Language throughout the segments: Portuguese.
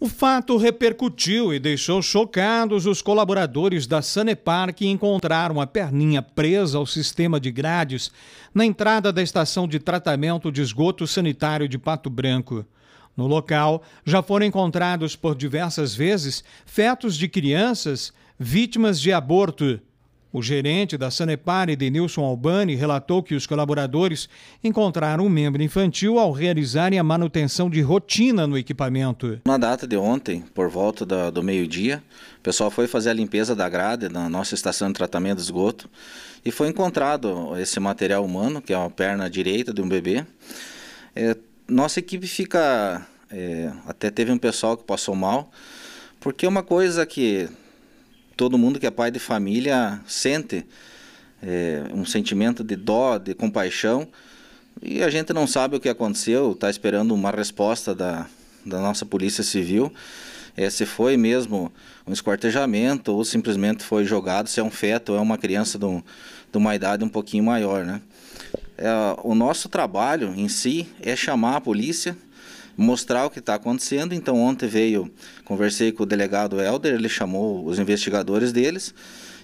O fato repercutiu e deixou chocados os colaboradores da Sanepar que encontraram a perninha presa ao sistema de grades na entrada da estação de tratamento de esgoto sanitário de Pato Branco. No local, já foram encontrados por diversas vezes fetos de crianças vítimas de aborto o gerente da Sanepar, Denilson Albani, relatou que os colaboradores encontraram um membro infantil ao realizarem a manutenção de rotina no equipamento. Na data de ontem, por volta da, do meio-dia, o pessoal foi fazer a limpeza da grade na nossa estação de tratamento de esgoto e foi encontrado esse material humano, que é a perna direita de um bebê. É, nossa equipe fica. É, até teve um pessoal que passou mal, porque é uma coisa que todo mundo que é pai de família sente é, um sentimento de dó, de compaixão, e a gente não sabe o que aconteceu, está esperando uma resposta da, da nossa Polícia Civil. É, se foi mesmo um esquartejamento ou simplesmente foi jogado, se é um feto ou é uma criança de, um, de uma idade um pouquinho maior. Né? É, o nosso trabalho em si é chamar a polícia mostrar o que está acontecendo. Então, ontem veio, conversei com o delegado Helder, ele chamou os investigadores deles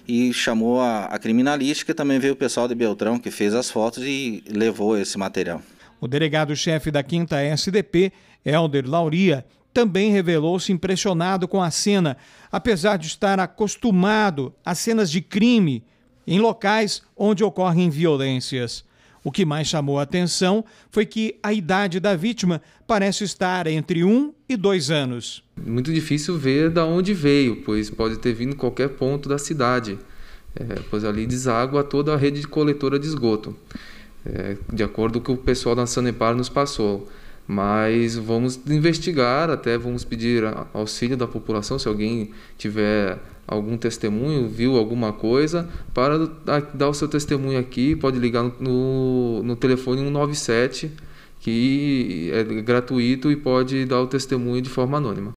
e chamou a, a criminalística e também veio o pessoal de Beltrão que fez as fotos e levou esse material. O delegado-chefe da 5 SDP, Helder Lauria, também revelou-se impressionado com a cena, apesar de estar acostumado a cenas de crime em locais onde ocorrem violências. O que mais chamou a atenção foi que a idade da vítima parece estar entre um e dois anos. Muito difícil ver da onde veio, pois pode ter vindo qualquer ponto da cidade, é, pois ali deságua toda a rede de coletora de esgoto, é, de acordo com o pessoal da Sanepar nos passou. Mas vamos investigar, até vamos pedir auxílio da população, se alguém tiver algum testemunho, viu alguma coisa, para dar o seu testemunho aqui, pode ligar no, no telefone 197, que é gratuito e pode dar o testemunho de forma anônima.